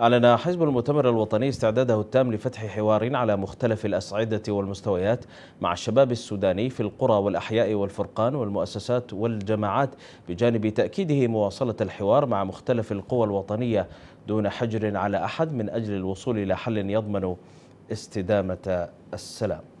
أعلن حزب المؤتمر الوطني استعداده التام لفتح حوار على مختلف الأصعدة والمستويات مع الشباب السوداني في القرى والأحياء والفرقان والمؤسسات والجماعات بجانب تأكيده مواصلة الحوار مع مختلف القوى الوطنية دون حجر على أحد من أجل الوصول إلى حل يضمن استدامة السلام